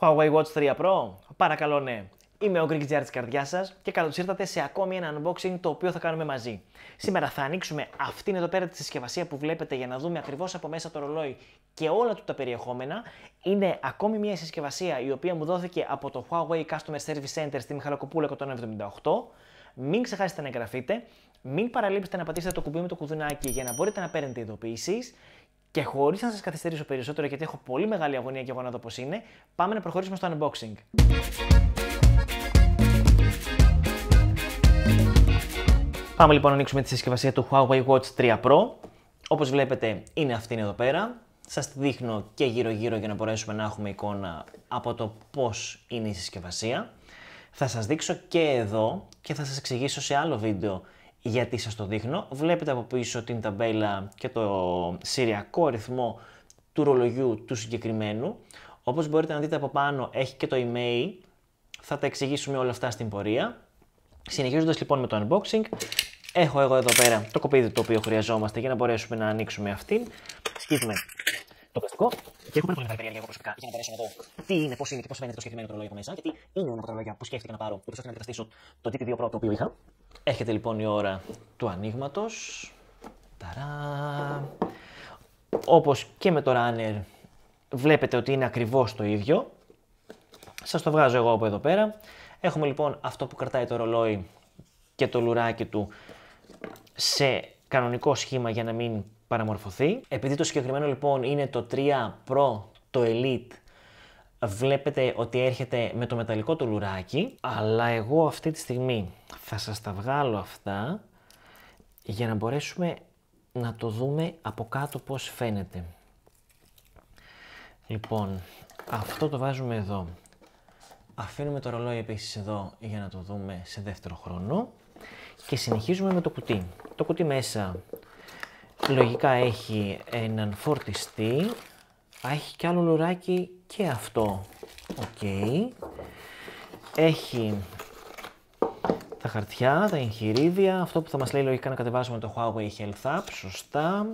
Huawei Watch 3 Pro, παρακαλώ ναι. Είμαι ο Greek GR της καρδιάς σας και καλώς ήρθατε σε ακόμη ένα unboxing το οποίο θα κάνουμε μαζί. Σήμερα θα ανοίξουμε αυτήν εδώ πέρα τη συσκευασία που βλέπετε για να δούμε ακριβώς από μέσα το ρολόι και όλα του τα περιεχόμενα. Είναι ακόμη μια συσκευασία η οποία μου δόθηκε από το Huawei Customer Service Center στη Μιχαλοκοπούλα 178. Μην ξεχάσετε να εγγραφείτε, μην παραλείψετε να πατήσετε το κουμπί με το κουδουνάκι για να μπορείτε να παίρνετε ειδοποιήσεις και χωρίς να σας καθυστερήσω περισσότερο, γιατί έχω πολύ μεγάλη αγωνία και εγώ να δω πώς είναι, πάμε να προχωρήσουμε στο unboxing. Πάμε λοιπόν να ανοίξουμε τη συσκευασία του Huawei Watch 3 Pro. Όπως βλέπετε είναι αυτή εδώ πέρα. Σας τη δείχνω και γύρω γύρω για να μπορέσουμε να έχουμε εικόνα από το πώς είναι η συσκευασία. Θα σας δείξω και εδώ και θα σας εξηγήσω σε άλλο βίντεο γιατί σας το δείχνω. Βλέπετε από πίσω την ταμπέλα και το σηριακό ρυθμό του ρολογιού του συγκεκριμένου. Όπως μπορείτε να δείτε από πάνω έχει και το email. Θα τα εξηγήσουμε όλα αυτά στην πορεία. Συνεχίζοντας λοιπόν με το unboxing, έχω εγώ εδώ πέρα το κοπίδι το οποίο χρειαζόμαστε για να μπορέσουμε να ανοίξουμε αυτήν. Σκύπουμε το πλαστικό και έχουμε πολύ μεγάλη περιέργεια εγώ προσωπικά για να μπορέσω να δω τι είναι, πώς είναι και πώς φαίνεται το συγκεκριμένο ρολόγιο από μέσα. Γιατί είναι ένα από τα ρολόγια που σκέφτηκα να πάρω και να αντικαταστήσω το GT2 Pro το οποίο είχα. Έχετε λοιπόν η ώρα του ανοίγματος. Ταρά. Όπως και με το runner βλέπετε ότι είναι ακριβώς το ίδιο. σας το βγάζω εγώ από εδώ πέρα. Έχουμε λοιπόν αυτό που κρατάει το ρολόι και το λουράκι του σε κανονικό σχήμα για να μην παραμορφωθεί. Επειδή το συγκεκριμένο λοιπόν είναι το 3 Pro, το Elite βλέπετε ότι έρχεται με το μεταλλικό του λουράκι, αλλά εγώ αυτή τη στιγμή θα σας τα βγάλω αυτά για να μπορέσουμε να το δούμε από κάτω πώς φαίνεται. Λοιπόν, αυτό το βάζουμε εδώ. Αφήνουμε το ρολόι επίσης εδώ για να το δούμε σε δεύτερο χρόνο και συνεχίζουμε με το κουτί. Το κουτί μέσα λογικά έχει έναν φορτιστή, έχει και άλλο λουράκι και αυτό. Οκ. Okay. Έχει τα χαρτιά, τα εγχειρίδια, αυτό που θα μας λέει λογικά να κατεβάσουμε το Huawei Health App, σωστά.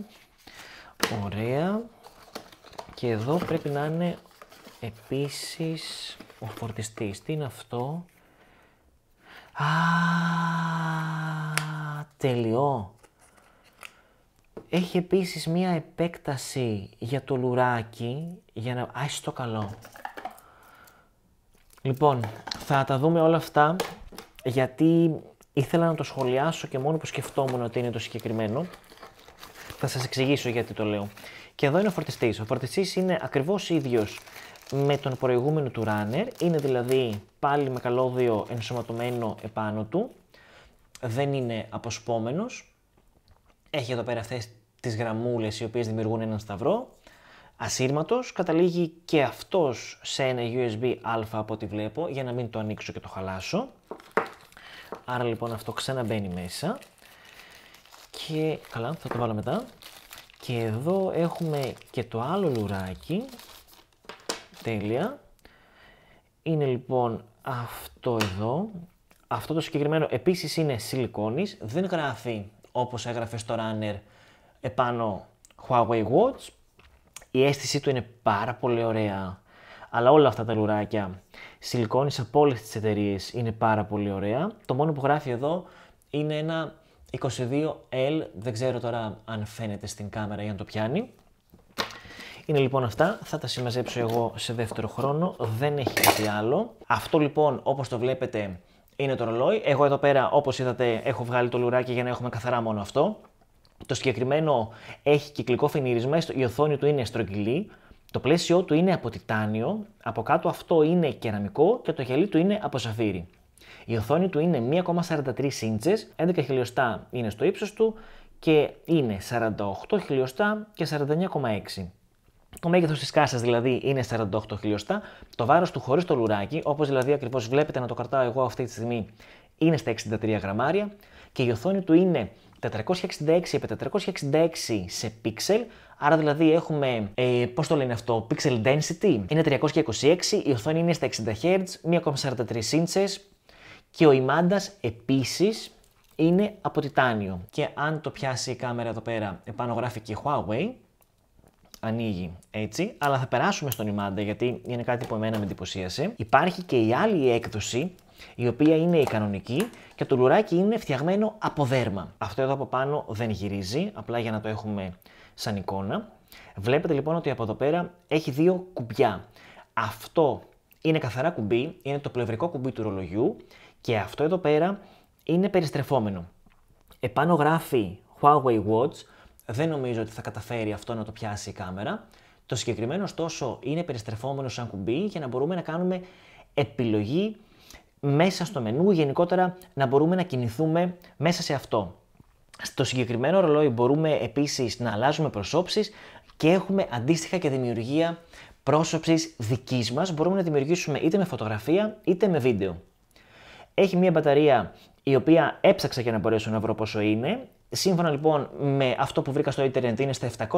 Ωραία. Και εδώ πρέπει να είναι επίσης ο φορτιστής. Τι είναι αυτό. Α, τελειώ. Έχει επίσης μία επέκταση για το λουράκι, για να... Α, το καλό. Λοιπόν, θα τα δούμε όλα αυτά, γιατί ήθελα να το σχολιάσω και μόνο που σκεφτόμουν ότι είναι το συγκεκριμένο. Θα σας εξηγήσω γιατί το λέω. Και εδώ είναι ο φορτιστής. Ο φορτιστής είναι ακριβώς ίδιος με τον προηγούμενο του runner. Είναι δηλαδή πάλι με καλώδιο ενσωματωμένο επάνω του. Δεν είναι αποσπόμενος. Έχει εδώ πέρα αυτές τις γραμμούλες οι οποίες δημιουργούν έναν σταυρό, ασύρματος, καταλήγει και αυτός σε ένα USB Α από ό,τι βλέπω, για να μην το ανοίξω και το χαλάσω. Άρα λοιπόν αυτό ξαναμπαίνει μέσα. Και καλά, θα το βάλω μετά. Και εδώ έχουμε και το άλλο λουράκι. Τέλεια. Είναι λοιπόν αυτό εδώ. Αυτό το συγκεκριμένο επίσης είναι σιλικόνης. Δεν γράφει όπως έγραφε στο Runner επάνω Huawei Watch. Η αίσθησή του είναι πάρα πολύ ωραία. Αλλά όλα αυτά τα λουράκια σιλικόνης από όλες τις εταιρείες είναι πάρα πολύ ωραία. Το μόνο που γράφει εδώ είναι ένα 22L, δεν ξέρω τώρα αν φαίνεται στην κάμερα ή αν το πιάνει. Είναι λοιπόν αυτά, θα τα συμμαζέψω εγώ σε δεύτερο χρόνο, δεν έχει κάτι άλλο. Αυτό λοιπόν όπως το βλέπετε είναι το ρολόι, εγώ εδώ πέρα όπως είδατε έχω βγάλει το λουράκι για να έχουμε καθαρά μόνο αυτό. Το συγκεκριμένο έχει κυκλικό φινίρισμα, η οθόνη του είναι στρογγυλή, το πλαίσιο του είναι από τιτάνιο, από κάτω αυτό είναι κεραμικό και το χελί του είναι από σαφύρι. Η οθόνη του είναι 1,43 ίντσες, 11 χιλιοστά είναι στο ύψος του και είναι 48 χιλιοστά και 49,6. Το μέγεθος της κάσας δηλαδή είναι 48 χιλιοστά, το βάρος του χωρίς το λουράκι, όπως δηλαδή ακριβώς βλέπετε να το κρατάω εγώ αυτή τη στιγμή, είναι στα 63 γραμμάρια και η οθόνη του είναι 466 επί 466 σε πίξελ, άρα δηλαδή έχουμε, ε, πώς το λένε αυτό, pixel density, είναι 326, η οθόνη είναι στα 60 Hz, 1,43 inches και ο ημάντας επίσης είναι από τιτάνιο. Και αν το πιάσει η κάμερα εδώ πέρα, επάνω γράφει και Huawei, ανοίγει έτσι, αλλά θα περάσουμε στον ημάντα γιατί είναι κάτι που εμένα με εντυπωσίασε. Υπάρχει και η άλλη έκδοση η οποία είναι η κανονική και το λουράκι είναι φτιαγμένο από δέρμα. Αυτό εδώ από πάνω δεν γυρίζει, απλά για να το έχουμε σαν εικόνα. Βλέπετε λοιπόν ότι από εδώ πέρα έχει δύο κουμπιά. Αυτό είναι καθαρά κουμπί, είναι το πλευρικό κουμπί του ρολογιού και αυτό εδώ πέρα είναι περιστρεφόμενο. Επάνω γράφει Huawei Watch, δεν νομίζω ότι θα καταφέρει αυτό να το πιάσει η κάμερα. Το συγκεκριμένο ωστόσο είναι περιστρεφόμενο σαν κουμπί για να μπορούμε να κάνουμε επιλογή μέσα στο μενού, γενικότερα να μπορούμε να κινηθούμε μέσα σε αυτό. Στο συγκεκριμένο ρολόι μπορούμε επίσης να αλλάζουμε προσώψεις και έχουμε αντίστοιχα και δημιουργία πρόσωψης δικής μας. Μπορούμε να δημιουργήσουμε είτε με φωτογραφία είτε με βίντεο. Έχει μια μπαταρία η οποία έψαξα για να μπορέσω να βρω πόσο είναι. Σύμφωνα λοιπόν με αυτό που βρήκα στο ίντερνετ είναι στα 790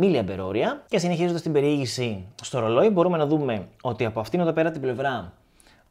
mAh και συνεχίζοντας την περιήγηση στο ρολόι μπορούμε να δούμε ότι από αυτήν εδώ πέρα την πλευρά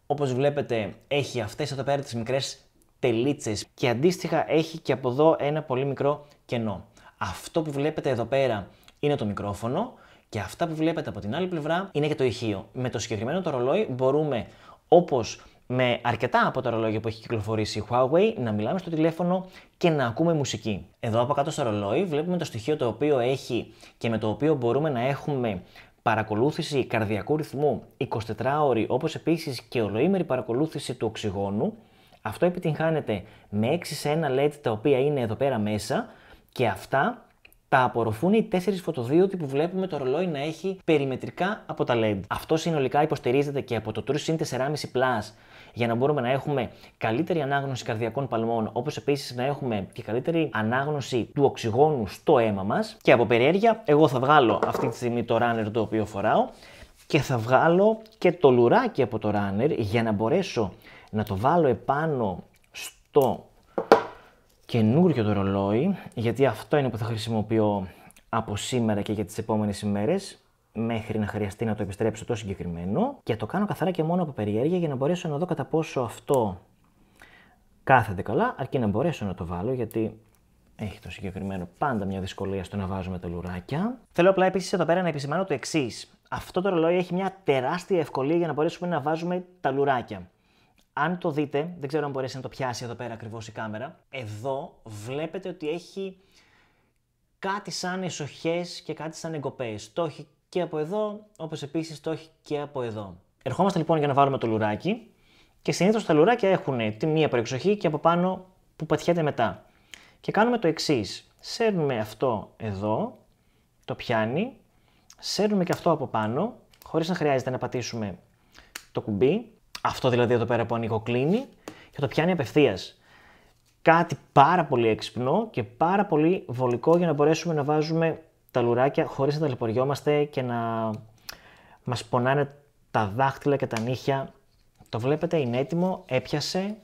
όπως βλέπετε έχει αυτές εδώ πέρα τις μικρές τελίτσες και αντίστοιχα έχει και από εδώ ένα πολύ μικρό κενό. Αυτό που βλέπετε εδώ πέρα είναι το μικρόφωνο και αυτά που βλέπετε από την άλλη πλευρά είναι και το ηχείο. Με το συγκεκριμένο το ρολόι μπορούμε όπως με αρκετά από τα ρολόγια που έχει κυκλοφορήσει η Huawei να μιλάμε στο τηλέφωνο και να ακούμε μουσική. Εδώ από κάτω στο ρολόι βλέπουμε το στοιχείο το οποίο έχει και με το οποίο μπορούμε να έχουμε παρακολούθηση καρδιακού ρυθμού 24 ώρη, όπως επίσης και ολοήμερη παρακολούθηση του οξυγόνου. Αυτό επιτυγχάνεται με 6 σε 1 LED τα οποία είναι εδώ πέρα μέσα και αυτά τα απορροφούν οι 4 φωτοδίωτοι που βλέπουμε το ρολόι να έχει περιμετρικά από τα LED. Αυτό συνολικά υποστηρίζεται και από το True σύν 4.5 Plus για να μπορούμε να έχουμε καλύτερη ανάγνωση καρδιακών παλμών, όπως επίσης να έχουμε και καλύτερη ανάγνωση του οξυγόνου στο αίμα μας. Και από περιέργεια, εγώ θα βγάλω αυτή τη στιγμή το runner το οποίο φοράω και θα βγάλω και το λουράκι από το runner για να μπορέσω να το βάλω επάνω στο καινούριο το ρολόι, γιατί αυτό είναι που θα χρησιμοποιώ από σήμερα και για τις επόμενες ημέρες μέχρι να χρειαστεί να το επιστρέψω το συγκεκριμένο και το κάνω καθαρά και μόνο από περιέργεια για να μπορέσω να δω κατά πόσο αυτό κάθεται καλά, αρκεί να μπορέσω να το βάλω γιατί έχει το συγκεκριμένο πάντα μια δυσκολία στο να βάζουμε τα λουράκια. Θέλω απλά επίσης εδώ πέρα να επισημάνω το εξής. Αυτό το ρολόι έχει μια τεράστια ευκολία για να μπορέσουμε να βάζουμε τα λουράκια. Αν το δείτε, δεν ξέρω αν μπορέσει να το πιάσει εδώ πέρα ακριβώς η κάμερα. Εδώ βλέπετε ότι έχει κάτι σαν εσοχές και κάτι σαν εγκοπές. Το έχει και από εδώ, όπως επίσης το έχει και από εδώ. Ερχόμαστε λοιπόν για να βάλουμε το λουράκι και συνήθως τα λουράκια έχουν τη μία προεξοχή και από πάνω που πατιέται μετά. Και κάνουμε το εξής. Σέρνουμε αυτό εδώ, το πιάνει, σέρνουμε και αυτό από πάνω, χωρίς να χρειάζεται να πατήσουμε το κουμπί, αυτό δηλαδή εδώ πέρα που ανοίγω κλείνει και το πιάνει απευθείας. Κάτι πάρα πολύ έξυπνο και πάρα πολύ βολικό για να μπορέσουμε να βάζουμε τα λουράκια χωρίς να ταλαιπωριόμαστε και να μας πονάνε τα δάχτυλα και τα νύχια. Το βλέπετε, είναι έτοιμο, έπιασε,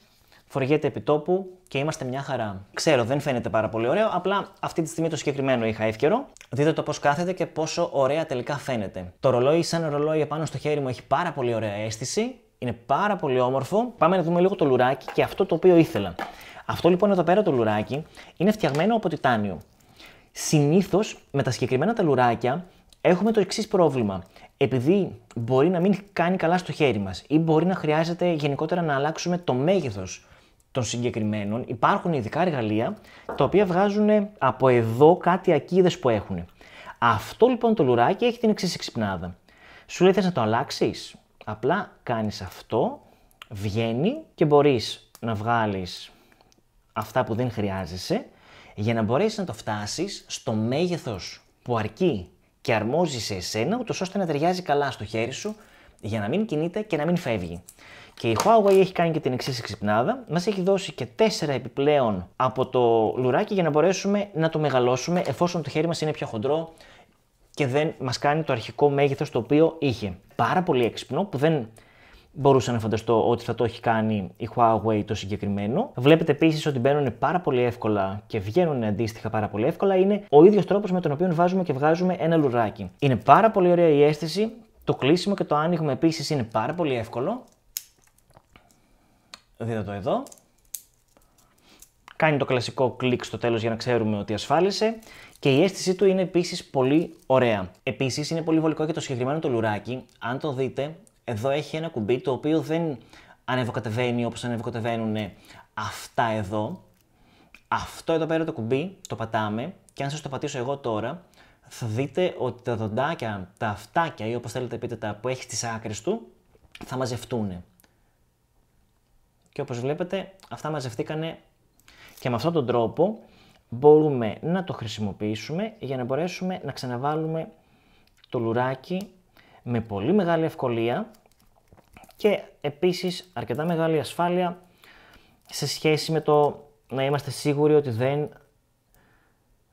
φοριέται επί τόπου και είμαστε μια χαρά. Ξέρω, δεν φαίνεται πάρα πολύ ωραίο, απλά αυτή τη στιγμή το συγκεκριμένο είχα εύκαιρο. Δείτε το πώς κάθεται και πόσο ωραία τελικά φαίνεται. Το ρολόι, σαν ρολόι επάνω στο χέρι μου, έχει πάρα πολύ ωραία αίσθηση. Είναι πάρα πολύ όμορφο. Πάμε να δούμε λίγο το λουράκι και αυτό το οποίο ήθελα. Αυτό λοιπόν εδώ πέρα το λουράκι είναι φτιαγμένο από τιτάνιο. Συνήθως με τα συγκεκριμένα τα λουράκια έχουμε το εξής πρόβλημα. Επειδή μπορεί να μην κάνει καλά στο χέρι μας ή μπορεί να χρειάζεται γενικότερα να αλλάξουμε το μέγεθος των συγκεκριμένων, υπάρχουν ειδικά εργαλεία τα οποία βγάζουν από εδώ κάτι ακίδες που έχουν. Αυτό λοιπόν το λουράκι έχει την εξής εξυπνάδα. Σου λέει θες να το αλλάξεις. Απλά κάνεις αυτό, βγαίνει και μπορείς να βγάλεις αυτά που δεν χρειάζεσαι για να μπορέσεις να το φτάσεις στο μέγεθος που αρκεί και αρμόζει σε εσένα, ούτως ώστε να ταιριάζει καλά στο χέρι σου για να μην κινείται και να μην φεύγει. Και η Huawei έχει κάνει και την εξής εξυπνάδα. Μας έχει δώσει και τέσσερα επιπλέον από το λουράκι για να μπορέσουμε να το μεγαλώσουμε εφόσον το χέρι μας είναι πιο χοντρό και δεν μας κάνει το αρχικό μέγεθος το οποίο είχε. Πάρα πολύ έξυπνο που δεν μπορούσα να φανταστώ ότι θα το έχει κάνει η Huawei το συγκεκριμένο. Βλέπετε επίσης ότι μπαίνουν πάρα πολύ εύκολα και βγαίνουν αντίστοιχα πάρα πολύ εύκολα. Είναι ο ίδιος τρόπος με τον οποίο βάζουμε και βγάζουμε ένα λουράκι. Είναι πάρα πολύ ωραία η αίσθηση. Το κλείσιμο και το άνοιγμα επίσης είναι πάρα πολύ εύκολο. Δείτε το εδώ. Κάνει το κλασικό κλικ στο τέλος για να ξέρουμε ότι ασφάλισε και η αίσθησή του είναι επίσης πολύ ωραία. Επίσης είναι πολύ βολικό και το συγκεκριμένο το λουράκι. Αν το δείτε εδώ έχει ένα κουμπί το οποίο δεν ανεβοκατεβαίνει όπως ανεβοκατεβαίνουν αυτά εδώ. Αυτό εδώ πέρα το κουμπί το πατάμε και αν σας το πατήσω εγώ τώρα θα δείτε ότι τα δοντάκια, τα αυτάκια ή όπως θέλετε πείτε τα που έχει στις άκρες του θα μαζευτούν. Και όπως βλέπετε αυτά μαζευτήκανε και με αυτόν τον τρόπο μπορούμε να το χρησιμοποιήσουμε για να μπορέσουμε να ξαναβάλουμε το λουράκι με πολύ μεγάλη ευκολία και επίσης αρκετά μεγάλη ασφάλεια σε σχέση με το να είμαστε σίγουροι ότι δεν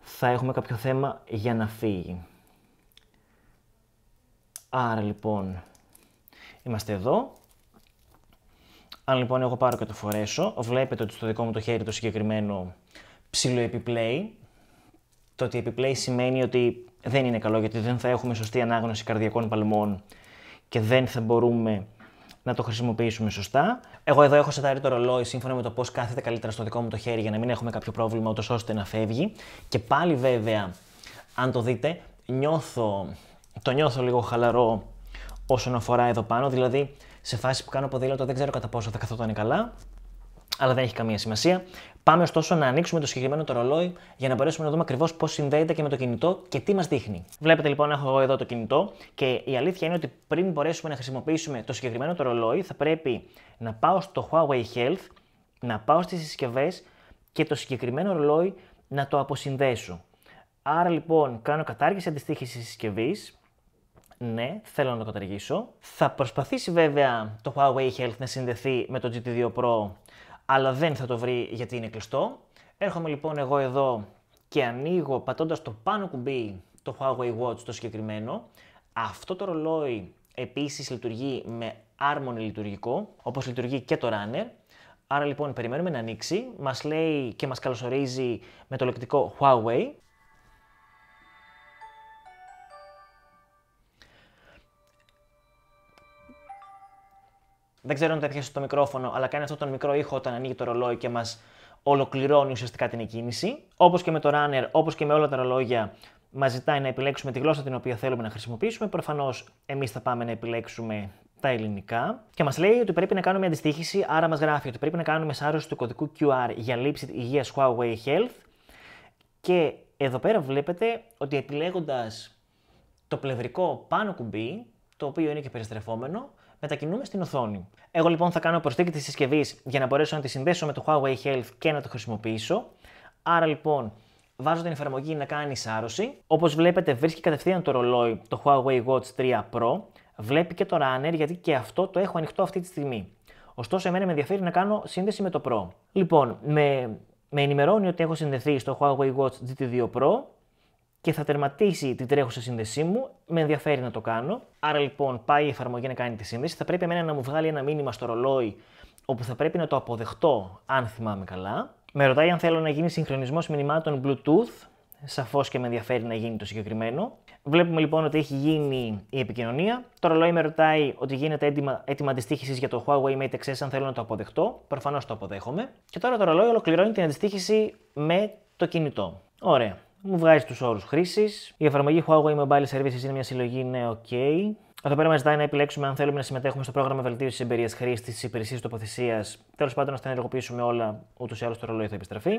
θα έχουμε κάποιο θέμα για να φύγει. Άρα λοιπόν, είμαστε εδώ. Αν λοιπόν εγώ πάρω και το φορέσω, βλέπετε ότι στο δικό μου το χέρι το συγκεκριμένο ψηλοεπιπλέει, το ότι επιπλέει σημαίνει ότι δεν είναι καλό γιατί δεν θα έχουμε σωστή ανάγνωση καρδιακών παλμών και δεν θα μπορούμε να το χρησιμοποιήσουμε σωστά. Εγώ εδώ έχω σετάρει το ρολόι σύμφωνα με το πώς κάθεται καλύτερα στο δικό μου το χέρι για να μην έχουμε κάποιο πρόβλημα, ούτως ώστε να φεύγει. Και πάλι βέβαια, αν το δείτε, νιώθω, το νιώθω λίγο χαλαρό όσον αφορά εδώ πάνω. Δηλαδή, σε φάση που κάνω ποδήλατο, δεν ξέρω κατά πόσο θα καθόταν καλά αλλά δεν έχει καμία σημασία. Πάμε ωστόσο να ανοίξουμε το συγκεκριμένο το ρολόι για να μπορέσουμε να δούμε ακριβώς πώς συνδέεται και με το κινητό και τι μας δείχνει. Βλέπετε λοιπόν, έχω εγώ εδώ το κινητό και η αλήθεια είναι ότι πριν μπορέσουμε να χρησιμοποιήσουμε το συγκεκριμένο το ρολόι, θα πρέπει να πάω στο Huawei Health, να πάω στις συσκευές και το συγκεκριμένο ρολόι να το αποσυνδέσω. Άρα λοιπόν, κάνω κατάργηση αντιστοίχησης της συσκευής. Ναι, θέλω να το καταργήσω. Θα προσπαθήσει βέβαια το Huawei Health να συνδεθεί με το GT2 Pro αλλά δεν θα το βρει γιατί είναι κλειστό. Έρχομαι λοιπόν εγώ εδώ και ανοίγω πατώντας το πάνω κουμπί το Huawei Watch το συγκεκριμένο. Αυτό το ρολόι επίσης λειτουργεί με άρμονη λειτουργικό, όπως λειτουργεί και το Runner. Άρα λοιπόν περιμένουμε να ανοίξει, μας λέει και μας καλωσορίζει με το λεκτικό Huawei. Δεν ξέρω αν το έπιασε το μικρόφωνο, αλλά κάνει αυτό τον μικρό ήχο όταν ανοίγει το ρολόι και μας ολοκληρώνει ουσιαστικά την εκκίνηση. Όπως και με το runner, όπως και με όλα τα ρολόγια, μας ζητάει να επιλέξουμε τη γλώσσα την οποία θέλουμε να χρησιμοποιήσουμε. Προφανώς, εμείς θα πάμε να επιλέξουμε τα ελληνικά και μας λέει ότι πρέπει να κάνουμε αντιστοίχηση. Άρα, μας γράφει ότι πρέπει να κάνουμε σάρωση του κωδικού QR για λήψη υγείας Huawei Health. Και εδώ πέρα βλέπετε ότι επιλέγοντας το πλευρικό πάνω κουμπί, το οποίο είναι και περιστρεφόμενο, μετακινούμε στην οθόνη. Εγώ λοιπόν θα κάνω προσθήκη της συσκευής για να μπορέσω να τη συνδέσω με το Huawei Health και να το χρησιμοποιήσω. Άρα λοιπόν βάζω την εφαρμογή να κάνει σάρωση. Όπως βλέπετε, βρίσκει κατευθείαν το ρολόι το Huawei Watch 3 Pro. Βλέπει και το runner γιατί και αυτό το έχω ανοιχτό αυτή τη στιγμή. Ωστόσο, εμένα με ενδιαφέρει να κάνω σύνδεση με το Pro. Λοιπόν, με, με ενημερώνει ότι έχω συνδεθεί στο Huawei Watch GT2 Pro και θα τερματίσει την τρέχουσα σύνδεσή μου. Με ενδιαφέρει να το κάνω. Άρα λοιπόν πάει η εφαρμογή να κάνει τη σύνδεση. Θα πρέπει εμένα να μου βγάλει ένα μήνυμα στο ρολόι όπου θα πρέπει να το αποδεχτώ, αν θυμάμαι καλά. Με ρωτάει αν θέλω να γίνει συγχρονισμός μηνυμάτων Bluetooth. Σαφώς και με ενδιαφέρει να γίνει το συγκεκριμένο. Βλέπουμε λοιπόν ότι έχει γίνει η επικοινωνία. Το ρολόι με ρωτάει ότι γίνεται έτοιμα, έτοιμα για το Huawei Mate XS. αν θέλω να το αποδεχτώ. Προφανώς το αποδέχομαι. Και τώρα το ρολόι ολοκληρώνει την αντιστοίχηση με το κινητό. Ωραία μου βγάζει τους όρους χρήσης. Η εφαρμογή Huawei Mobile Services είναι μια συλλογή, είναι OK. Εδώ πέρα μας ζητάει να επιλέξουμε αν θέλουμε να συμμετέχουμε στο πρόγραμμα βελτίωσης εμπειρίας χρήσης της υπηρεσίας τοποθεσίας. Τέλος πάντων, να ενεργοποιήσουμε όλα, ούτως ή άλλως το ρολόι θα επιστραφεί.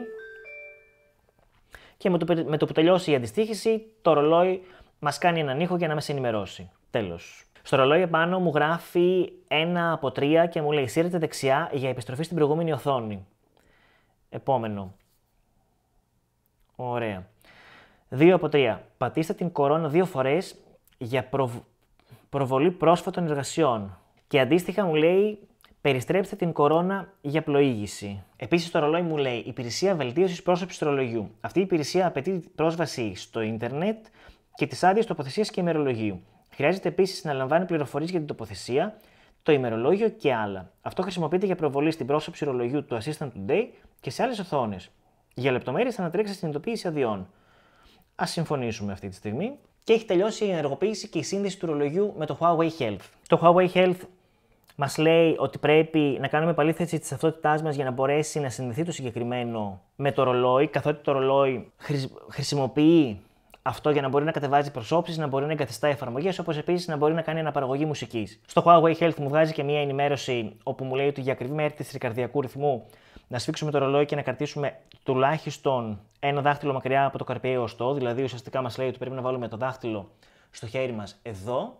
Και με το, με το που τελειώσει η αντιστοίχηση, το ρολόι μας κάνει έναν ήχο για να μας ενημερώσει. Τέλος. Στο ρολόι επάνω μου γράφει ένα από τρία και μου λέει σύρετε δεξιά για επιστροφή στην προηγούμενη οθόνη. Επόμενο. Ωραία. 2 από 3. Πατήστε την κορώνα δύο φορές για προβ... προβολή πρόσφατων εργασιών. Και αντίστοιχα μου λέει περιστρέψτε την κορώνα για πλοήγηση. Επίσης, το ρολόι μου λέει Υπηρεσία βελτίωσης του ρολογιού. Αυτή η υπηρεσία απαιτεί πρόσβαση στο ίντερνετ και τις άδειες τοποθεσίας και ημερολογίου. Χρειάζεται επίσης να λαμβάνει πληροφορίες για την τοποθεσία, το ημερολόγιο και άλλα. Αυτό χρησιμοποιείται για προβολή στην πρόσωψη ρολογιού του Assistant Today και σε άλλες οθόνες. Για λεπτομέρειες ανατρέξτε στην ειδοποίηση αδειών ας συμφωνήσουμε αυτή τη στιγμή. Και έχει τελειώσει η ενεργοποίηση και η σύνδεση του ρολογιού με το Huawei Health. Το Huawei Health μας λέει ότι πρέπει να κάνουμε επαλήθευση της ταυτότητάς μας για να μπορέσει να συνδεθεί το συγκεκριμένο με το ρολόι, καθότι το ρολόι χρησιμοποιεί αυτό για να μπορεί να κατεβάζει προσώψεις, να μπορεί να εγκαθιστά εφαρμογές, όπως επίσης να μπορεί να κάνει αναπαραγωγή μουσικής. Στο Huawei Health μου βγάζει και μία ενημέρωση όπου μου λέει ότι για ακριβή μέτρηση καρδιακού ρυθμού να σφίξουμε το ρολόι και να κρατήσουμε τουλάχιστον ένα δάχτυλο μακριά από το καρπιαίο οστό, δηλαδή ουσιαστικά μας λέει ότι πρέπει να βάλουμε το δάχτυλο στο χέρι μας εδώ,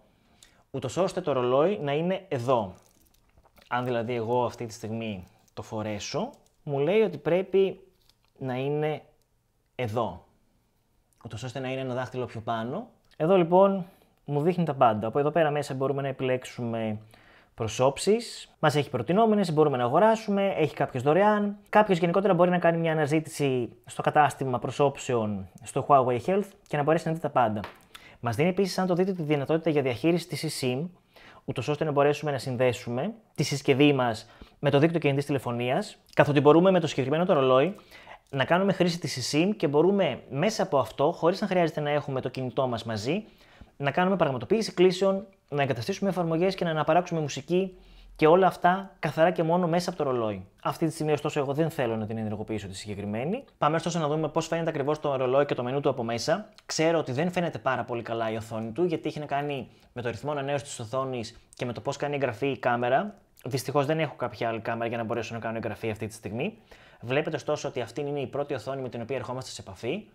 ούτως ώστε το ρολόι να είναι εδώ. Αν δηλαδή εγώ αυτή τη στιγμή το φορέσω, μου λέει ότι πρέπει να είναι εδώ, ούτως ώστε να είναι ένα δάχτυλο πιο πάνω. Εδώ λοιπόν μου δείχνει τα πάντα. Από εδώ πέρα μέσα μπορούμε να επιλέξουμε προσώψεις. Μας έχει προτινόμενες, μπορούμε να αγοράσουμε, έχει κάποιος δωρεάν. Κάποιος γενικότερα μπορεί να κάνει μια αναζήτηση στο κατάστημα προσώψεων στο Huawei Health και να μπορέσει να δει τα πάντα. Μας δίνει επίσης, αν το δείτε, τη δυνατότητα για διαχείριση της eSIM, ούτως ώστε να μπορέσουμε να συνδέσουμε τη συσκευή μας με το δίκτυο κινητής τηλεφωνίας, καθότι μπορούμε με το συγκεκριμένο το ρολόι να κάνουμε χρήση της eSIM και μπορούμε μέσα από αυτό, χωρίς να χρειάζεται να έχουμε το κινητό μας μαζί, να κάνουμε πραγματοποίηση κλήσεων να εγκαταστήσουμε εφαρμογές και να αναπαράξουμε μουσική και όλα αυτά καθαρά και μόνο μέσα από το ρολόι. Αυτή τη στιγμή, ωστόσο, εγώ δεν θέλω να την ενεργοποιήσω τη συγκεκριμένη. Πάμε ωστόσο να δούμε πώς φαίνεται ακριβώς το ρολόι και το μενού του από μέσα. Ξέρω ότι δεν φαίνεται πάρα πολύ καλά η οθόνη του, γιατί έχει να κάνει με το ρυθμό ανανέωσης της οθόνης και με το πώς κάνει εγγραφή η κάμερα. Δυστυχώς δεν έχω κάποια άλλη κάμερα για να μπορέσω να κάνω εγγραφή αυτή τη στιγμή. Βλέπετε ωστόσο ότι αυτή είναι η πρώτη οθόνη με την οποία ερχόμαστε σε επαφή.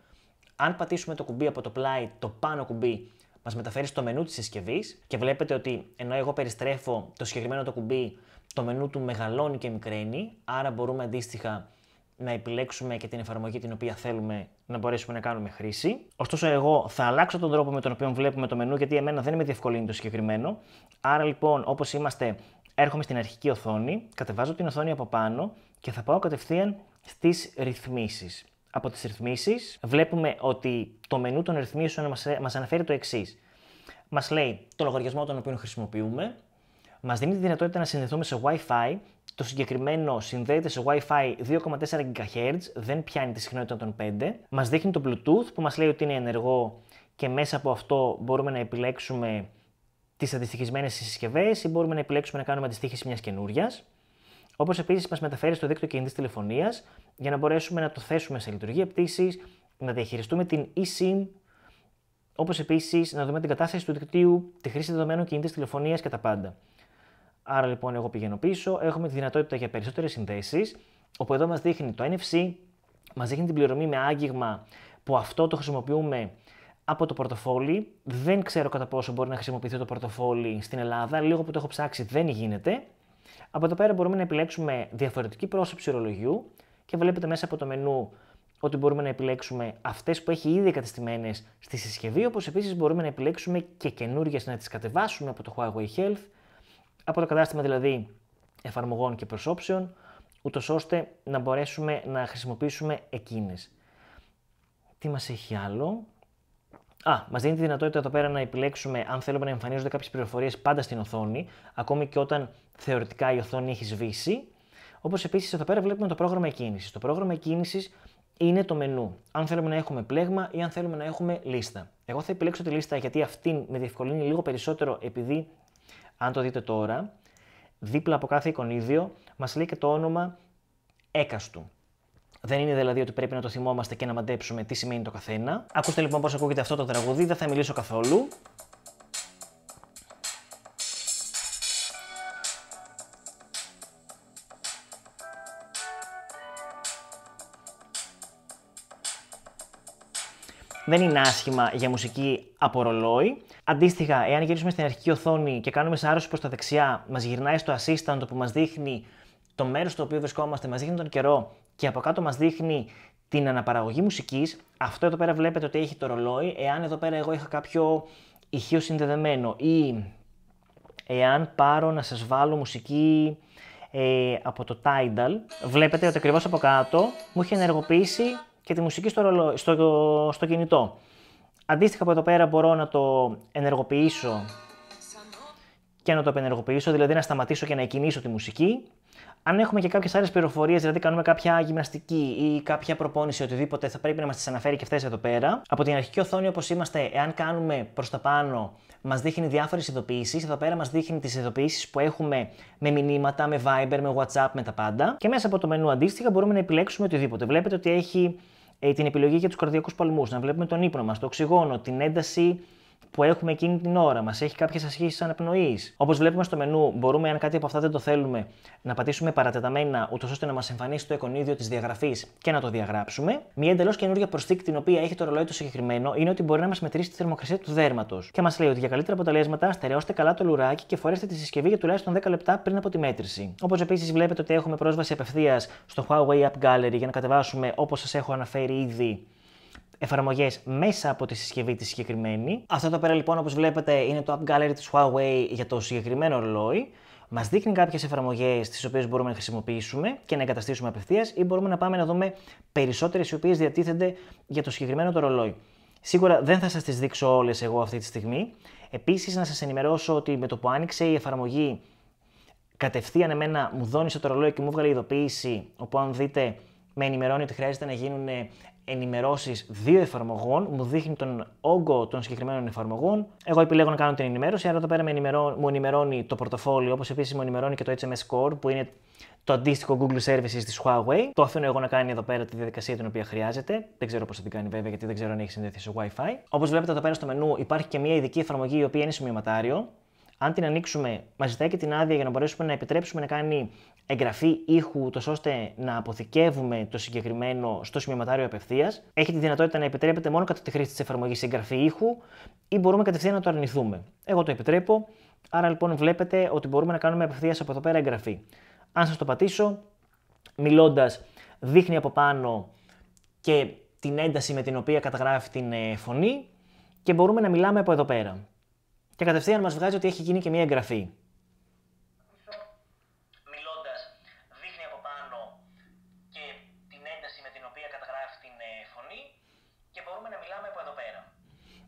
Αν πατήσουμε το κουμπί από το πλάι, το πάνω κουμπί, μας μεταφέρει στο μενού της συσκευής και βλέπετε ότι ενώ εγώ περιστρέφω το συγκεκριμένο το κουμπί, το μενού του μεγαλώνει και μικραίνει. Άρα μπορούμε αντίστοιχα να επιλέξουμε και την εφαρμογή την οποία θέλουμε να μπορέσουμε να κάνουμε χρήση. Ωστόσο, εγώ θα αλλάξω τον τρόπο με τον οποίο βλέπουμε το μενού, γιατί εμένα δεν με διευκολύνει το συγκεκριμένο. Άρα λοιπόν, όπως είμαστε, έρχομαι στην αρχική οθόνη, κατεβάζω την οθόνη από πάνω και θα πάω κατευθείαν στις ρυθμίσεις από τις ρυθμίσεις βλέπουμε ότι το μενού των ρυθμίσεων μας ε, αναφέρει το εξής. Μας λέει το λογαριασμό τον οποίο χρησιμοποιούμε, μας δίνει τη δυνατότητα να συνδεθούμε σε Wi-Fi, το συγκεκριμένο συνδέεται σε Wi-Fi 2,4 GHz, δεν πιάνει τη συχνότητα των 5, μας δείχνει το Bluetooth που μας λέει ότι είναι ενεργό και μέσα από αυτό μπορούμε να επιλέξουμε τις αντιστοιχισμένες συσκευές ή μπορούμε να επιλέξουμε να κάνουμε αντιστοίχηση μιας καινούριας. Όπως επίσης μας μεταφέρει στο δίκτυο κινητής τηλεφωνίας για να μπορέσουμε να το θέσουμε σε λειτουργία πτήσης, να διαχειριστούμε την eSIM, όπως επίσης να δούμε την κατάσταση του δικτύου, τη χρήση δεδομένων κινητής τηλεφωνίας και τα πάντα. Άρα λοιπόν, εγώ πηγαίνω πίσω, έχουμε τη δυνατότητα για περισσότερες συνδέσεις, όπου εδώ μας δείχνει το NFC, μας δείχνει την πληρωμή με άγγιγμα που αυτό το χρησιμοποιούμε από το πορτοφόλι. Δεν ξέρω κατά πόσο μπορεί να χρησιμοποιηθεί το πορτοφόλι στην Ελλάδα. Λίγο που το έχω ψάξει δεν γίνεται. Από εδώ πέρα μπορούμε να επιλέξουμε διαφορετική πρόσωψη ορολογιού και βλέπετε μέσα από το μενού ότι μπορούμε να επιλέξουμε αυτές που έχει ήδη εγκατεστημένε στη συσκευή, όπως επίσης μπορούμε να επιλέξουμε και καινούργιες να τις κατεβάσουμε από το Huawei Health, από το κατάστημα δηλαδή εφαρμογών και προσώψεων, ούτως ώστε να μπορέσουμε να χρησιμοποιήσουμε εκείνες. Τι μας έχει άλλο. Α, μας δίνει τη δυνατότητα εδώ πέρα να επιλέξουμε αν θέλουμε να εμφανίζονται κάποιες πληροφορίες πάντα στην οθόνη, ακόμη και όταν θεωρητικά η οθόνη έχει σβήσει. Όπως επίσης εδώ πέρα βλέπουμε το πρόγραμμα εκκίνησης. Το πρόγραμμα εκκίνησης είναι το μενού. Αν θέλουμε να έχουμε πλέγμα ή αν θέλουμε να έχουμε λίστα. Εγώ θα επιλέξω τη λίστα γιατί αυτή με διευκολύνει λίγο περισσότερο επειδή, αν το δείτε τώρα, δίπλα από κάθε εικονίδιο μας λέει και το όνομα έκαστου. Δεν είναι δηλαδή ότι πρέπει να το θυμόμαστε και να μαντέψουμε τι σημαίνει το καθένα. Ακούστε λοιπόν πώς ακούγεται αυτό το τραγούδι, δεν θα μιλήσω καθόλου. δεν είναι άσχημα για μουσική από ρολόι. Αντίστοιχα, εάν γυρίσουμε στην αρχική οθόνη και κάνουμε σάρωση προς τα δεξιά, μας γυρνάει στο assistant που μας δείχνει το μέρος στο οποίο βρισκόμαστε, μα δείχνει τον καιρό και από κάτω μας δείχνει την αναπαραγωγή μουσικής. Αυτό εδώ πέρα βλέπετε ότι έχει το ρολόι. Εάν εδώ πέρα εγώ είχα κάποιο ηχείο συνδεδεμένο ή εάν πάρω να σας βάλω μουσική ε, από το Tidal, βλέπετε ότι ακριβώς από κάτω μου έχει ενεργοποιήσει και τη μουσική στο, στο, στο κινητό. Αντίστοιχα από εδώ πέρα μπορώ να το ενεργοποιήσω και να το απενεργοποιήσω, δηλαδή να σταματήσω και να εκινήσω τη μουσική. Αν έχουμε και κάποιες άλλες πληροφορίες, δηλαδή κάνουμε κάποια γυμναστική ή κάποια προπόνηση, οτιδήποτε, θα πρέπει να μας τις αναφέρει και αυτές εδώ πέρα. Από την αρχική οθόνη, όπως είμαστε, εάν κάνουμε προς τα πάνω, μας δείχνει διάφορες ειδοποιήσεις. Εδώ πέρα μας δείχνει τις ειδοποιήσεις που έχουμε με μηνύματα, με Viber, με WhatsApp, με τα πάντα. Και μέσα από το μενού αντίστοιχα μπορούμε να επιλέξουμε οτιδήποτε. Βλέπετε ότι έχει ε, την επιλογή για τους καρδιακούς παλμούς, να βλέπουμε τον ύπνο μας, το οξυγόνο, την ένταση που έχουμε εκείνη την ώρα, μας έχει κάποιες ασχέσεις αναπνοής. Όπως βλέπουμε στο μενού, μπορούμε, αν κάτι από αυτά δεν το θέλουμε, να πατήσουμε παρατεταμένα, ούτως ώστε να μας εμφανίσει το εικονίδιο της διαγραφής και να το διαγράψουμε. Μια εντελώς καινούργια προσθήκη την οποία έχει το ρολόι του συγκεκριμένο είναι ότι μπορεί να μας μετρήσει τη θερμοκρασία του δέρματος. Και μας λέει ότι για καλύτερα αποτελέσματα στερεώστε καλά το λουράκι και φορέστε τη συσκευή για τουλάχιστον 10 λεπτά πριν από τη μέτρηση. Όπως επίσης βλέπετε ότι έχουμε πρόσβαση απευθείας στο Huawei App Gallery για να κατεβάσουμε όπως σας έχω αναφέρει ήδη εφαρμογές μέσα από τη συσκευή τη συγκεκριμένη. Αυτό εδώ πέρα λοιπόν, όπως βλέπετε, είναι το App Gallery της Huawei για το συγκεκριμένο ρολόι. Μας δείχνει κάποιες εφαρμογές τις οποίες μπορούμε να χρησιμοποιήσουμε και να εγκαταστήσουμε απευθείας ή μπορούμε να πάμε να δούμε περισσότερες οι οποίες διατίθενται για το συγκεκριμένο το ρολόι. Σίγουρα δεν θα σας τις δείξω όλες εγώ αυτή τη στιγμή. Επίσης, να σας ενημερώσω ότι με το που άνοιξε η εφαρμογή κατευθείαν εμένα μου δώνει το ρολόι και μου έβγαλε ειδοποίηση, όπου αν δείτε με ενημερώνει ότι χρειάζεται να γίνουν ενημερώσεις δύο εφαρμογών, μου δείχνει τον όγκο των συγκεκριμένων εφαρμογών. Εγώ επιλέγω να κάνω την ενημέρωση, άρα εδώ πέρα μου ενημερώνει το πορτοφόλι, όπως επίσης μου ενημερώνει και το HMS Core, που είναι το αντίστοιχο Google Services της Huawei. Το αφήνω εγώ να κάνει εδώ πέρα τη διαδικασία την οποία χρειάζεται. Δεν ξέρω πώς θα την κάνει βέβαια, γιατί δεν ξέρω αν έχει συνδεθεί σε Wi-Fi. Όπως βλέπετε εδώ πέρα στο μενού υπάρχει και μια ειδική εφαρμογή η οποία είναι σημειωματάριο. Αν την ανοίξουμε, μας ζητάει και την άδεια για να μπορέσουμε να επιτρέψουμε να κάνει εγγραφή ήχου, τόσο ώστε να αποθηκεύουμε το συγκεκριμένο στο σημειωματάριο απευθείας. Έχει τη δυνατότητα να επιτρέπεται μόνο κατά τη χρήση της εφαρμογής εγγραφή ήχου ή μπορούμε κατευθείαν να το αρνηθούμε. Εγώ το επιτρέπω, άρα λοιπόν βλέπετε ότι μπορούμε να κάνουμε απευθείας από εδώ πέρα εγγραφή. Αν σας το πατήσω, μιλώντας, δείχνει από πάνω και την ένταση με την οποία καταγράφει την ε, φωνή και μπορούμε να μιλάμε από εδώ πέρα. Και κατευθείαν μας βγάζει ότι έχει γίνει και μία εγγραφή.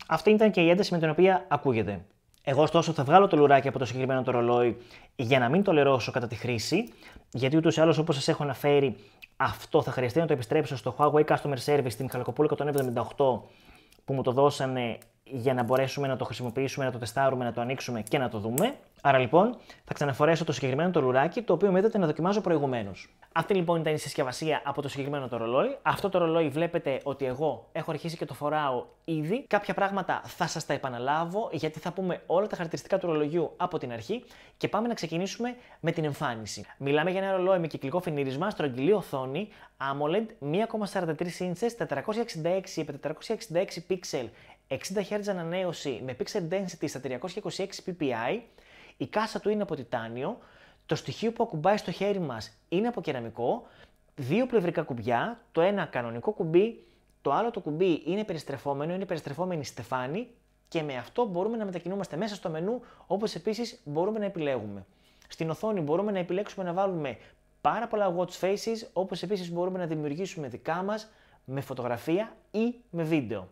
Αυτή ήταν και η ένταση με την οποία ακούγεται. Εγώ, ωστόσο, θα βγάλω το λουράκι από το συγκεκριμένο το ρολόι για να μην το λερώσω κατά τη χρήση, γιατί ούτως ή άλλως, όπως σας έχω αναφέρει, αυτό θα χρειαστεί να το επιστρέψω στο Huawei Customer Service στην Χαλκοπούλη 178 που μου το δώσανε για να μπορέσουμε να το χρησιμοποιήσουμε, να το τεστάρουμε, να το ανοίξουμε και να το δούμε. Άρα λοιπόν θα ξαναφορέσω το συγκεκριμένο το λουράκι το οποίο με είδατε να δοκιμάζω προηγουμένως. Αυτή λοιπόν ήταν η συσκευασία από το συγκεκριμένο το ρολόι. Αυτό το ρολόι βλέπετε ότι εγώ έχω αρχίσει και το φοράω ήδη. Κάποια πράγματα θα σας τα επαναλάβω γιατί θα πούμε όλα τα χαρακτηριστικά του ρολογιού από την αρχή και πάμε να ξεκινήσουμε με την εμφάνιση. Μιλάμε για ένα ρολόι με κυκλικό φινίρισμα, στρογγυλή οθόνη, AMOLED 1,43 inches, 466x466 pixel 60 Hz ανανέωση με pixel density στα 326 ppi, η κάσα του είναι από τιτάνιο, το στοιχείο που ακουμπάει στο χέρι μας είναι από κεραμικό, δύο πλευρικά κουμπιά, το ένα κανονικό κουμπί, το άλλο το κουμπί είναι περιστρεφόμενο, είναι περιστρεφόμενη στεφάνη και με αυτό μπορούμε να μετακινούμαστε μέσα στο μενού, όπως επίσης μπορούμε να επιλέγουμε. Στην οθόνη μπορούμε να επιλέξουμε να βάλουμε πάρα πολλά watch faces, όπως επίσης μπορούμε να δημιουργήσουμε δικά μας με φωτογραφία ή με βίντεο.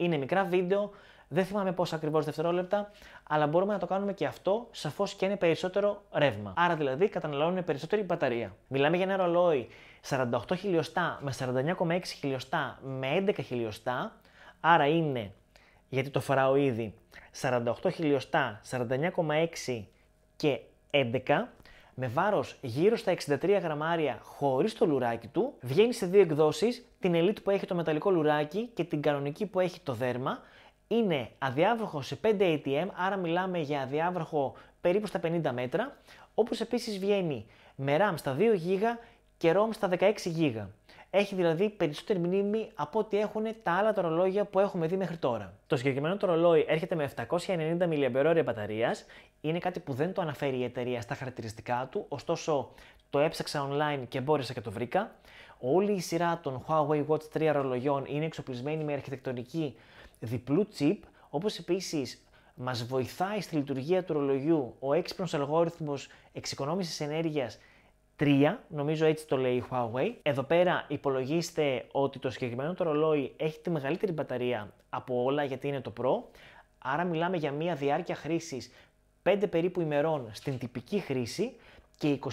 Είναι μικρά βίντεο, δεν θυμάμαι πόσα ακριβώς δευτερόλεπτα, αλλά μπορούμε να το κάνουμε και αυτό, σαφώς και είναι περισσότερο ρεύμα. Άρα δηλαδή καταναλώνουν περισσότερη μπαταρία. Μιλάμε για ένα ρολόι 48 χιλιοστά με 49,6 χιλιοστά με 11 χιλιοστά, άρα είναι, γιατί το φοράω ήδη, 48 χιλιοστά, 49,6 και 11 με βάρος γύρω στα 63 γραμμάρια χωρίς το λουράκι του, βγαίνει σε δύο εκδόσεις: την Elite που έχει το μεταλλικό λουράκι και την κανονική που έχει το δέρμα. Είναι αδιάβροχο σε 5 ATM, άρα μιλάμε για αδιάβροχο περίπου στα 50 μέτρα. Όπως επίσης βγαίνει με RAM στα 2 GB και ROM στα 16 GB. Έχει δηλαδή περισσότερη μνήμη από ό,τι έχουν τα άλλα τα ρολόγια που έχουμε δει μέχρι τώρα. Το συγκεκριμένο το ρολόι έρχεται με 790 mAh μπαταρίας. Είναι κάτι που δεν το αναφέρει η εταιρεία στα χαρακτηριστικά του, ωστόσο το έψαξα online και μπόρεσα και το βρήκα. Όλη η σειρά των Huawei Watch 3 ρολογιών είναι εξοπλισμένη με αρχιτεκτονική διπλού chip, όπως επίσης μας βοηθάει στη λειτουργία του ρολογιού ο έξυπνος αλγόριθμος εξοικονόμησης ενέργειας 3, νομίζω έτσι το λέει η Huawei. Εδώ πέρα υπολογίστε ότι το συγκεκριμένο το ρολόι έχει τη μεγαλύτερη μπαταρία από όλα γιατί είναι το Pro, άρα μιλάμε για μια διάρκεια χρήσης 5 περίπου ημερών στην τυπική χρήση και 21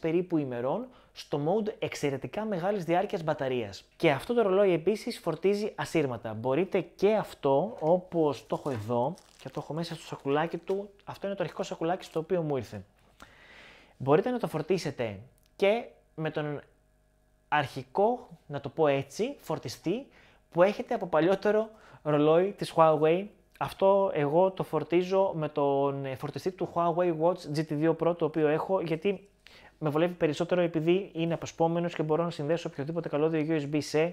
περίπου ημερών στο mode εξαιρετικά μεγάλης διάρκειας μπαταρίας. Και αυτό το ρολόι επίσης φορτίζει ασύρματα. Μπορείτε και αυτό, όπως το έχω εδώ και το έχω μέσα στο σακουλάκι του, αυτό είναι το αρχικό σακουλάκι στο οποίο μου ήρθε μπορείτε να το φορτίσετε και με τον αρχικό, να το πω έτσι, φορτιστή που έχετε από παλιότερο ρολόι της Huawei. Αυτό εγώ το φορτίζω με τον φορτιστή του Huawei Watch GT2 Pro το οποίο έχω γιατί με βολεύει περισσότερο επειδή είναι αποσπόμενος και μπορώ να συνδέσω οποιοδήποτε καλώδιο USB-C.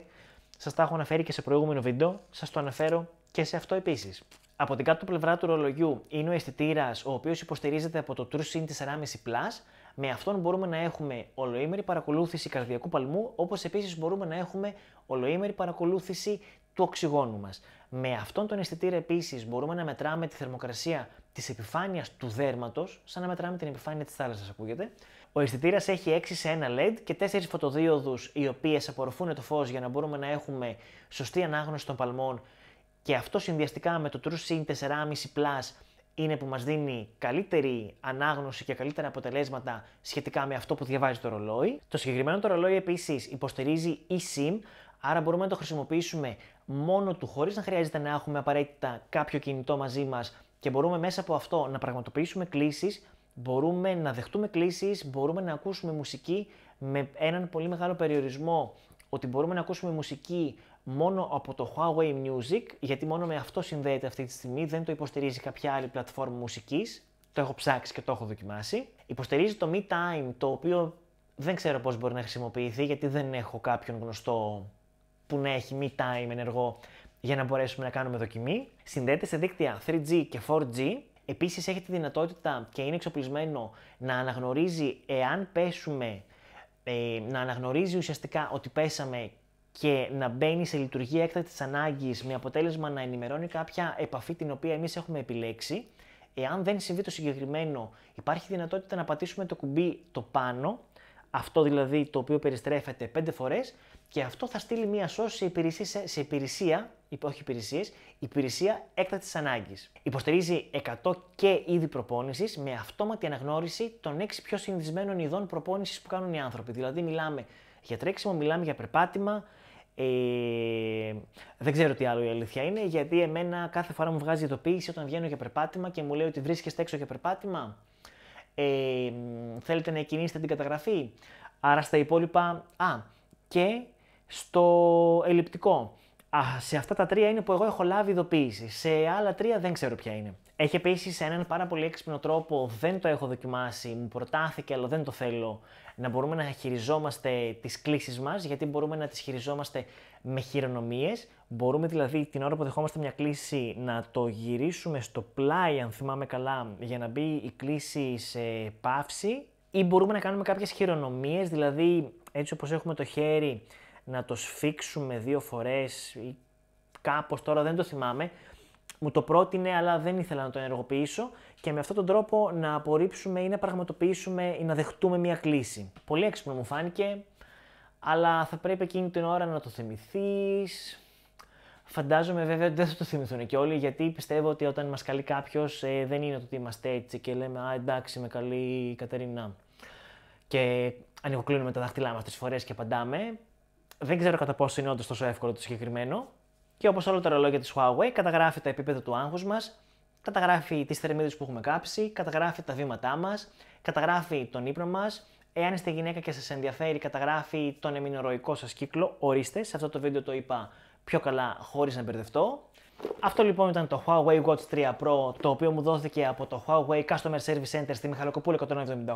Σας τα έχω αναφέρει και σε προηγούμενο βίντεο, σας το αναφέρω και σε αυτό επίσης. Από την κάτω πλευρά του ρολογιού είναι ο αισθητήρας ο οποίος υποστηρίζεται από το TrueSync 4,5 Plus. Με αυτόν μπορούμε να έχουμε ολοήμερη παρακολούθηση καρδιακού παλμού, όπως επίσης μπορούμε να έχουμε ολοήμερη παρακολούθηση του οξυγόνου μας. Με αυτόν τον αισθητήρα επίσης μπορούμε να μετράμε τη θερμοκρασία της επιφάνειας του δέρματος, σαν να μετράμε την επιφάνεια της θάλασσας ακούγεται. Ο αισθητήρας έχει 6 σε 1 LED και 4 φωτοδίωδους οι οποίες απορροφούν το φως για να μπορούμε να έχουμε σωστή ανάγνωση των παλμών και αυτό συνδυαστικά με το TrueSync 4.5 Plus είναι που μας δίνει καλύτερη ανάγνωση και καλύτερα αποτελέσματα σχετικά με αυτό που διαβάζει το ρολόι. Το συγκεκριμένο το ρολόι επίσης υποστηρίζει eSIM, άρα μπορούμε να το χρησιμοποιήσουμε μόνο του χωρίς να χρειάζεται να έχουμε απαραίτητα κάποιο κινητό μαζί μας και μπορούμε μέσα από αυτό να πραγματοποιήσουμε κλήσεις, μπορούμε να δεχτούμε κλήσεις, μπορούμε να ακούσουμε μουσική με έναν πολύ μεγάλο περιορισμό ότι μπορούμε να ακούσουμε μουσική μόνο από το Huawei Music, γιατί μόνο με αυτό συνδέεται αυτή τη στιγμή, δεν το υποστηρίζει κάποια άλλη πλατφόρμα μουσικής. Το έχω ψάξει και το έχω δοκιμάσει. Υποστηρίζει το Me Time, το οποίο δεν ξέρω πώς μπορεί να χρησιμοποιηθεί, γιατί δεν έχω κάποιον γνωστό που να έχει Me Time ενεργό για να μπορέσουμε να κάνουμε δοκιμή. Συνδέεται σε δίκτυα 3G και 4G. Επίσης έχει τη δυνατότητα και είναι εξοπλισμένο να αναγνωρίζει εάν πέσουμε, ε, να αναγνωρίζει ουσιαστικά ότι πέσαμε και να μπαίνει σε λειτουργία έκτακτη ανάγκης με αποτέλεσμα να ενημερώνει κάποια επαφή την οποία εμείς έχουμε επιλέξει. Εάν δεν συμβεί το συγκεκριμένο, υπάρχει δυνατότητα να πατήσουμε το κουμπί το πάνω, αυτό δηλαδή το οποίο περιστρέφεται πέντε φορές, και αυτό θα στείλει μία σώση σε υπηρεσία, σε υπηρεσία όχι υπηρεσίες, υπηρεσία έκτακτης ανάγκης. Υποστηρίζει 100 και είδη προπόνησης με αυτόματη αναγνώριση των 6 πιο συνηθισμένων ειδών προπόνησης που κάνουν οι άνθρωποι. Δηλαδή, μιλάμε για τρέξιμο, μιλάμε για περπάτημα, ε, δεν ξέρω τι άλλο η αλήθεια είναι, γιατί εμένα κάθε φορά μου βγάζει ειδοποίηση όταν βγαίνω για περπάτημα και μου λέει ότι βρίσκεστε έξω για περπάτημα. Ε, θέλετε να εκκινήσετε την καταγραφή. Άρα στα υπόλοιπα, α, και στο ελλειπτικό. Α, σε αυτά τα τρία είναι που εγώ έχω λάβει ειδοποίηση. Σε άλλα τρία δεν ξέρω ποια είναι. Έχει επίσης έναν πάρα πολύ έξυπνο τρόπο, δεν το έχω δοκιμάσει, μου προτάθηκε αλλά δεν το θέλω, να μπορούμε να χειριζόμαστε τις κλήσεις μας, γιατί μπορούμε να τις χειριζόμαστε με χειρονομίες. Μπορούμε δηλαδή την ώρα που δεχόμαστε μια κλίση να το γυρίσουμε στο πλάι, αν θυμάμαι καλά, για να μπει η κλίση σε παύση, ή μπορούμε να κάνουμε κάποιες χειρονομίες, δηλαδή έτσι όπως έχουμε το χέρι να το σφίξουμε δύο φορές ή κάπως τώρα δεν το θυμάμαι, μου το πρότεινε, αλλά δεν ήθελα να το ενεργοποιήσω και με αυτόν τον τρόπο να απορρίψουμε ή να πραγματοποιήσουμε ή να δεχτούμε μια κλίση. Πολύ έξυπνο μου φάνηκε, αλλά θα πρέπει εκείνη την ώρα να το θυμηθείς. Φαντάζομαι βέβαια ότι δεν θα το θυμηθούν και όλοι, γιατί πιστεύω ότι όταν μας καλεί κάποιος, ε, δεν είναι το ότι είμαστε έτσι και λέμε Α, εντάξει, με καλή η Κατερίνα. Και ανοιγοκλίνουμε τα δάχτυλά μας τρεις φορές και απαντάμε. Δεν ξέρω κατά πόσο είναι όντως τόσο εύκολο το συγκεκριμένο, και όπως όλα τα ρολόγια της Huawei, καταγράφει τα επίπεδα του άγχους μας, καταγράφει τις θερμίδες που έχουμε κάψει, καταγράφει τα βήματά μας, καταγράφει τον ύπνο μας. Εάν είστε γυναίκα και σας ενδιαφέρει, καταγράφει τον εμινοροϊκό σας κύκλο. Ορίστε, σε αυτό το βίντεο το είπα πιο καλά χωρίς να μπερδευτώ. Αυτό λοιπόν ήταν το Huawei Watch 3 Pro, το οποίο μου δόθηκε από το Huawei Customer Service Center στη Μιχαλοκοπούλη 178.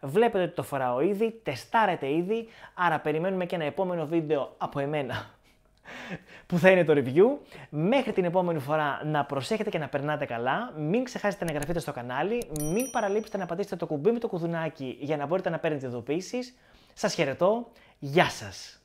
Βλέπετε ότι το φοράω ήδη, τεστάρετε ήδη, άρα περιμένουμε και ένα επόμενο βίντεο από εμένα που θα είναι το review. Μέχρι την επόμενη φορά να προσέχετε και να περνάτε καλά. Μην ξεχάσετε να εγγραφείτε στο κανάλι. Μην παραλείψετε να πατήσετε το κουμπί με το κουδουνάκι για να μπορείτε να παίρνετε ειδοποιήσεις. Σας χαιρετώ. Γεια σας.